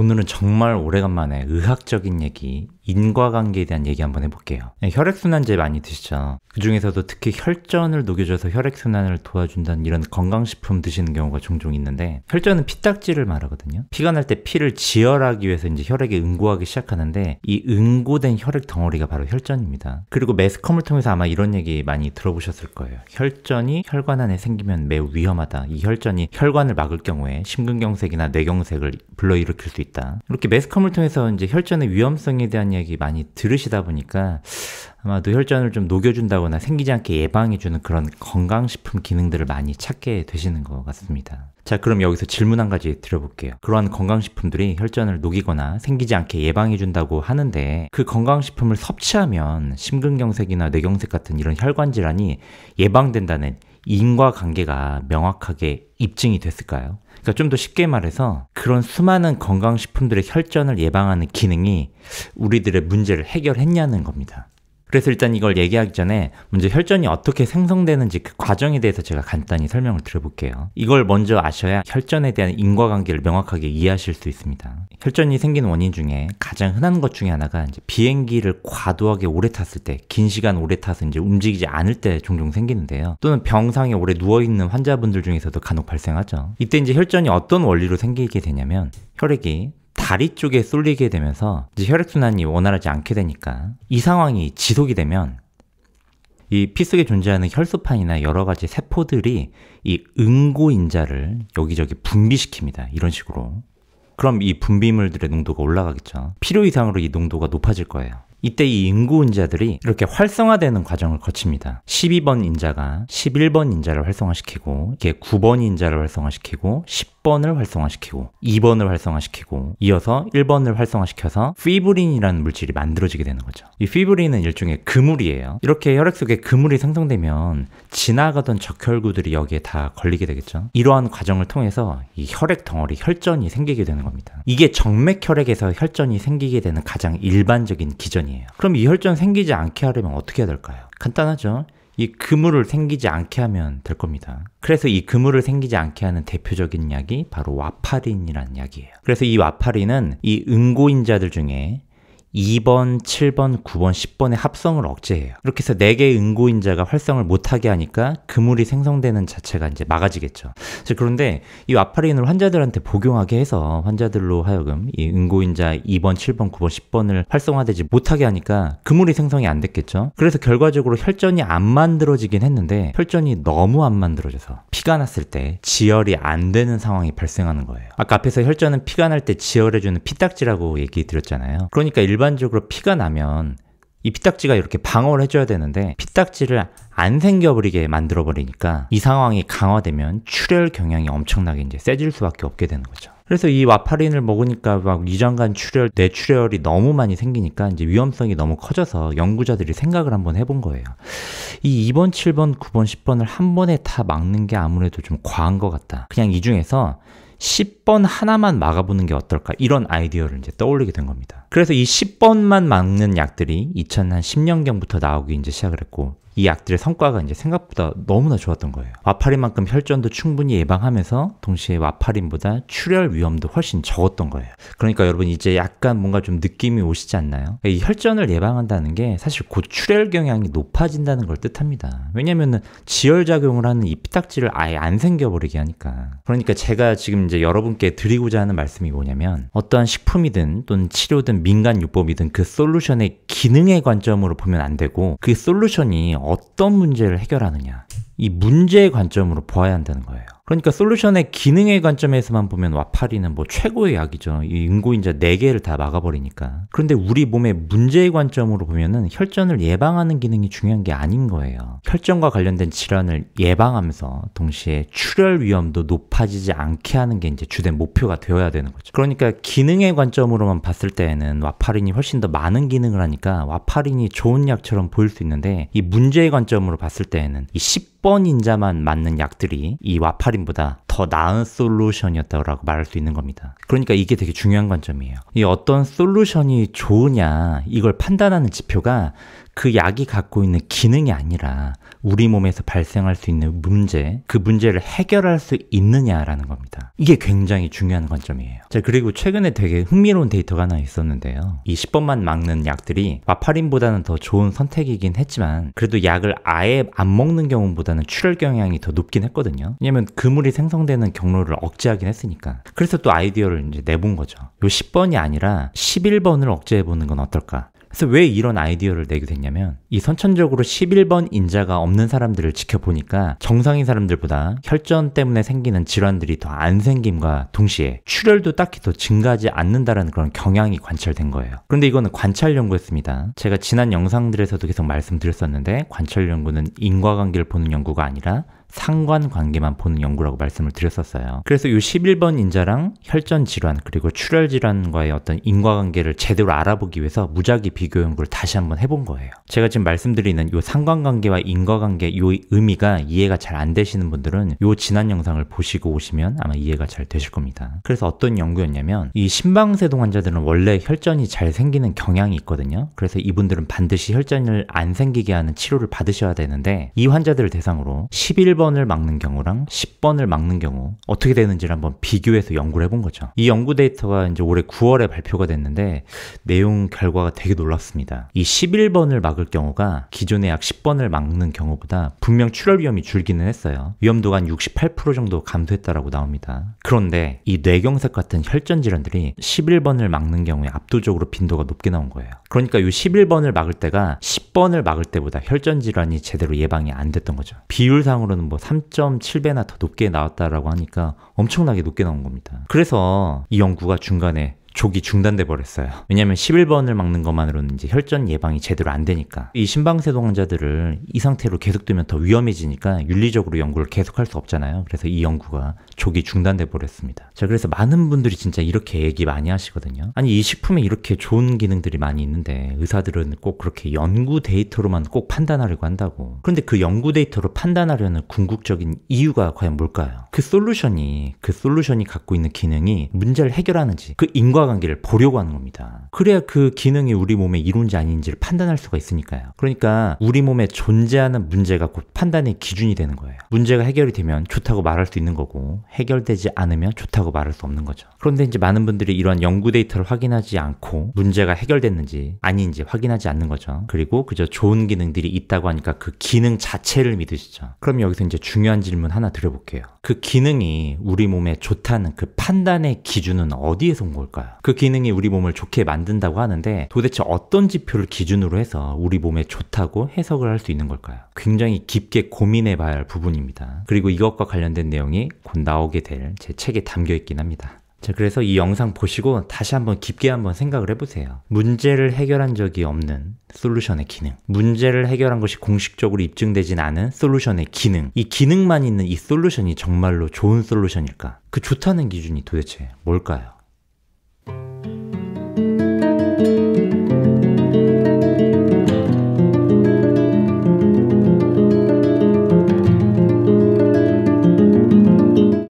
오늘은 정말 오래간만에 의학적인 얘기, 인과관계에 대한 얘기 한번 해볼게요. 네, 혈액순환제 많이 드시죠? 그 중에서도 특히 혈전을 녹여줘서 혈액순환을 도와준다는 이런 건강식품 드시는 경우가 종종 있는데, 혈전은 피딱지를 말하거든요. 피가 날 때 피를 지혈하기 위해서 이제 혈액이 응고하기 시작하는데, 이 응고된 혈액 덩어리가 바로 혈전입니다. 그리고 매스컴을 통해서 아마 이런 얘기 많이 들어보셨을 거예요. 혈전이 혈관 안에 생기면 매우 위험하다. 이 혈전이 혈관을 막을 경우에 심근경색이나 뇌경색을 불러일으킬 수 있다. 있다. 이렇게 매스컴을 통해서 이제 혈전의 위험성에 대한 이야기 많이 들으시다 보니까 아마 도혈전을좀 녹여준다거나 생기지 않게 예방해주는 그런 건강식품 기능들을 많이 찾게 되시는 것 같습니다. 자, 그럼 여기서 질문 한 가지 드려볼게요. 그러한 건강식품들이 혈전을 녹이거나 생기지 않게 예방해준다고 하는데 그 건강식품을 섭취하면 심근경색이나 뇌경색 같은 이런 혈관 질환이 예방된다는 인과관계가 명확하게 입증이 됐을까요? 그러니까 좀 더 쉽게 말해서 그런 수많은 건강식품들의 혈전을 예방하는 기능이 우리들의 문제를 해결했냐는 겁니다. 그래서 일단 이걸 얘기하기 전에 먼저 혈전이 어떻게 생성되는지 그 과정에 대해서 제가 간단히 설명을 드려볼게요. 이걸 먼저 아셔야 혈전에 대한 인과관계를 명확하게 이해하실 수 있습니다. 혈전이 생긴 원인 중에 가장 흔한 것 중에 하나가 이제 비행기를 과도하게 오래 탔을 때, 긴 시간 오래 타서 이제 움직이지 않을 때 종종 생기는데요. 또는 병상에 오래 누워있는 환자분들 중에서도 간혹 발생하죠. 이때 이제 혈전이 어떤 원리로 생기게 되냐면 혈액이 다리 쪽에 쏠리게 되면서 이제 혈액순환이 원활하지 않게 되니까 이 상황이 지속이 되면 이 피 속에 존재하는 혈소판이나 여러 가지 세포들이 이 응고인자를 여기저기 분비시킵니다. 이런 식으로. 그럼 이 분비물들의 농도가 올라가겠죠. 필요 이상으로 이 농도가 높아질 거예요. 이때 이응고 인자들이 이렇게 활성화되는 과정을 거칩니다. 12번 인자가 11번 인자를 활성화시키고 이게 9번 인자를 활성화시키고 10 10번을 활성화시키고 2번을 활성화시키고 이어서 1번을 활성화시켜서 피브린이라는 물질이 만들어지게 되는 거죠. 이 피브린은 일종의 그물이에요. 이렇게 혈액 속에 그물이 생성되면 지나가던 적혈구들이 여기에 다 걸리게 되겠죠. 이러한 과정을 통해서 이 혈액 덩어리 혈전이 생기게 되는 겁니다. 이게 정맥 혈액에서 혈전이 생기게 되는 가장 일반적인 기전이에요. 그럼 이 혈전 생기지 않게 하려면 어떻게 해야 될까요? 간단하죠. 이 그물을 생기지 않게 하면 될 겁니다. 그래서 이 그물을 생기지 않게 하는 대표적인 약이 바로 와파린이라는 약이에요. 그래서 이 와파린은 이 응고인자들 중에 2번, 7번, 9번, 10번의 합성을 억제해요. 이렇게 해서 4개의 응고인자가 활성을 못하게 하니까 그물이 생성되는 자체가 이제 막아지겠죠. 그런데 이 와파린을 환자들한테 복용하게 해서 환자들로 하여금 이 응고인자 2번, 7번, 9번, 10번을 활성화되지 못하게 하니까 그물이 생성이 안 됐겠죠. 그래서 결과적으로 혈전이 안 만들어지긴 했는데 혈전이 너무 안 만들어져서 피가 났을 때 지혈이 안 되는 상황이 발생하는 거예요. 아까 앞에서 혈전은 피가 날 때 지혈해주는 피딱지라고 얘기 드렸잖아요. 그러니까 일 일반적으로 피가 나면 이 피딱지가 이렇게 방어를 해줘야 되는데 피딱지를 안 생겨버리게 만들어버리니까 이 상황이 강화되면 출혈 경향이 엄청나게 이제 세질 수밖에 없게 되는 거죠. 그래서 이 와파린을 먹으니까 막 위장관 출혈, 뇌출혈이 너무 많이 생기니까 이제 위험성이 너무 커져서 연구자들이 생각을 한번 해본 거예요. 이 2번, 7번, 9번, 10번을 한 번에 다 막는 게 아무래도 좀 과한 것 같다. 그냥 이 중에서 10번 하나만 막아보는 게 어떨까 이런 아이디어를 이제 떠올리게 된 겁니다. 그래서 이 10번만 막는 약들이 2010년경부터 나오기 이제 시작을 했고 이 약들의 성과가 이제 생각보다 너무나 좋았던 거예요. 와파린만큼 혈전도 충분히 예방하면서 동시에 와파린보다 출혈 위험도 훨씬 적었던 거예요. 그러니까 여러분 이제 약간 뭔가 좀 느낌이 오시지 않나요? 이 혈전을 예방한다는 게 사실 곧 출혈 경향이 높아진다는 걸 뜻합니다. 왜냐면은 지혈 작용을 하는 이 피딱지를 아예 안 생겨버리게 하니까. 그러니까 제가 지금 이제 여러분께 드리고자 하는 말씀이 뭐냐면 어떠한 식품이든 또는 치료든 민간 요법이든 그 솔루션의 기능의 관점으로 보면 안 되고 그 솔루션이 어떤 문제를 해결하느냐. 이 문제의 관점으로 보아야 한다는 거예요. 그러니까 솔루션의 기능의 관점에서만 보면 와파리는 뭐 최고의 약이죠. 이인구인자 4개를 다 막아버리니까. 그런데 우리 몸의 문제의 관점으로 보면은 혈전을 예방하는 기능이 중요한 게 아닌 거예요. 혈전과 관련된 질환을 예방하면서 동시에 출혈 위험도 높아지지 않게 하는 게 이제 주된 목표가 되어야 되는 거죠. 그러니까 기능의 관점으로만 봤을 때에는 와파린이 훨씬 더 많은 기능을 하니까 와파린이 좋은 약처럼 보일 수 있는데 이 문제의 관점으로 봤을 때에는 이 10번인 자만 맞는 약들이 이 와파린보다 더 나은 솔루션이었다고 말할 수 있는 겁니다. 그러니까 이게 되게 중요한 관점이에요. 이 어떤 솔루션이 좋으냐 이걸 판단하는 지표가 그 약이 갖고 있는 기능이 아니라 우리 몸에서 발생할 수 있는 문제, 그 문제를 해결할 수 있느냐라는 겁니다. 이게 굉장히 중요한 관점이에요. 자, 그리고 최근에 되게 흥미로운 데이터가 하나 있었는데요. 이 10번만 막는 약들이 마파린보다는 더 좋은 선택이긴 했지만 그래도 약을 아예 안 먹는 경우보다는 출혈 경향이 더 높긴 했거든요. 왜냐면 그물이 생성된 형성되는 경로를 억제하긴 했으니까. 그래서 또 아이디어를 이제 내본 거죠. 요 10번이 아니라 11번을 억제해보는 건 어떨까? 그래서 왜 이런 아이디어를 내게 됐냐면 이 선천적으로 11번 인자가 없는 사람들을 지켜보니까 정상인 사람들보다 혈전 때문에 생기는 질환들이 더 안 생김과 동시에 출혈도 딱히 더 증가하지 않는다라는 그런 경향이 관찰된 거예요. 그런데 이거는 관찰 연구였습니다. 제가 지난 영상들에서도 계속 말씀드렸었는데 관찰 연구는 인과관계를 보는 연구가 아니라 상관관계만 보는 연구라고 말씀을 드렸었어요. 그래서 이 11번 인자랑 혈전 질환 그리고 출혈 질환과의 어떤 인과관계를 제대로 알아보기 위해서 무작위 비교 연구를 다시 한번 해본 거예요. 제가 지금 말씀드리는 이 상관관계와 인과관계 이 의미가 이해가 잘 안 되시는 분들은 이 지난 영상을 보시고 오시면 아마 이해가 잘 되실 겁니다. 그래서 어떤 연구였냐면 이 심방세동 환자들은 원래 혈전이 잘 생기는 경향이 있거든요. 그래서 이분들은 반드시 혈전을 안 생기게 하는 치료를 받으셔야 되는데 이 환자들을 대상으로 11번 1번을 막는 경우랑 10번을 막는 경우 어떻게 되는지를 한번 비교해서 연구를 해본 거죠. 이 연구 데이터가 이제 올해 9월에 발표가 됐는데 내용 결과가 되게 놀랐습니다이 11번을 막을 경우가 기존의 약 10번을 막는 경우보다 분명 출혈 위험이 줄기는 했어요. 위험도가 한 68% 정도 감소했다라고 나옵니다. 그런데 이 뇌경색 같은 혈전 질환들이 11번을 막는 경우에 압도적으로 빈도가 높게 나온 거예요. 그러니까 이 11번을 막을 때가 10번을 막을 때보다 혈전 질환이 제대로 예방이 안 됐던 거죠. 비율상으로는 뭐 3.7배나 더 높게 나왔다라고 하니까 엄청나게 높게 나온 겁니다. 그래서 이 연구가 중간에 조기 중단돼 버렸어요. 왜냐하면 11번을 막는 것만으로는 이제 혈전 예방이 제대로 안 되니까 이 심방세동 환자들을 이 상태로 계속되면 더 위험해지니까 윤리적으로 연구를 계속할 수 없잖아요. 그래서 이 연구가 조기 중단돼 버렸습니다. 자 그래서 많은 분들이 진짜 이렇게 얘기 많이 하시거든요. 아니 이 식품에 이렇게 좋은 기능들이 많이 있는데 의사들은 꼭 그렇게 연구 데이터로만 꼭 판단하려고 한다고. 그런데 그 연구 데이터로 판단하려는 궁극적인 이유가 과연 뭘까요? 그 솔루션이 그 솔루션이 갖고 있는 기능이 문제를 해결하는지 그 인과 관계를 보려고 하는 겁니다. 그래야 그 기능이 우리 몸에 이론지 아닌지를 판단할 수가 있으니까요. 그러니까 우리 몸에 존재하는 문제가 곧 판단의 기준이 되는 거예요. 문제가 해결이 되면 좋다고 말할 수 있는 거고 해결되지 않으면 좋다고 말할 수 없는 거죠. 그런데 이제 많은 분들이 이러한 연구 데이터를 확인하지 않고 문제가 해결됐는지 아닌지 확인하지 않는 거죠. 그리고 그저 좋은 기능들이 있다고 하니까 그 기능 자체를 믿으시죠. 그럼 여기서 이제 중요한 질문 하나 드려볼게요. 그 기능이 우리 몸에 좋다는 그 판단의 기준은 어디에서 온 걸까요? 그 기능이 우리 몸을 좋게 만든다고 하는데 도대체 어떤 지표를 기준으로 해서 우리 몸에 좋다고 해석을 할 수 있는 걸까요? 굉장히 깊게 고민해 봐야 할 부분입니다. 그리고 이것과 관련된 내용이 곧 나오게 될 제 책에 담겨 있긴 합니다. 자, 그래서 이 영상 보시고 다시 한번 깊게 한번 생각을 해보세요. 문제를 해결한 적이 없는 솔루션의 기능. 문제를 해결한 것이 공식적으로 입증되진 않은 솔루션의 기능. 이 기능만 있는 이 솔루션이 정말로 좋은 솔루션일까? 그 좋다는 기준이 도대체 뭘까요?